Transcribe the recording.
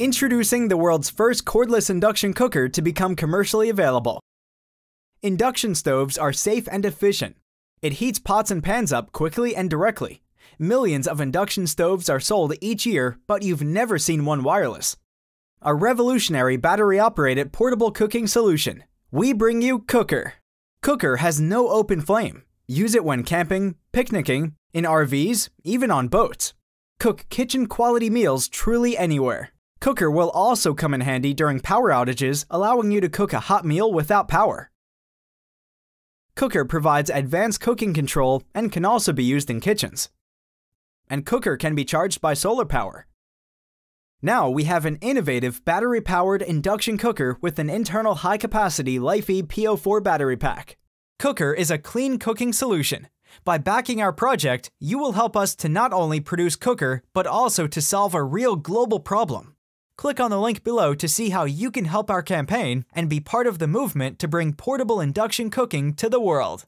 Introducing the world's first cordless induction cooker to become commercially available. Induction stoves are safe and efficient. It heats pots and pans up quickly and directly. Millions of induction stoves are sold each year, but you've never seen one wireless. A revolutionary battery operated portable cooking solution. We bring you Cooker. Cooker has no open flame. Use it when camping, picnicking, in RVs, even on boats. Cook kitchen quality meals truly anywhere. Cooker will also come in handy during power outages, allowing you to cook a hot meal without power. Cooker provides advanced cooking control and can also be used in kitchens. And Cooker can be charged by solar power. Now we have an innovative battery-powered induction cooker with an internal high-capacity Lifey PO4 battery pack. Cooker is a clean cooking solution. By backing our project, you will help us to not only produce Cooker, but also to solve a real global problem. Click on the link below to see how you can help our campaign and be part of the movement to bring portable induction cooking to the world.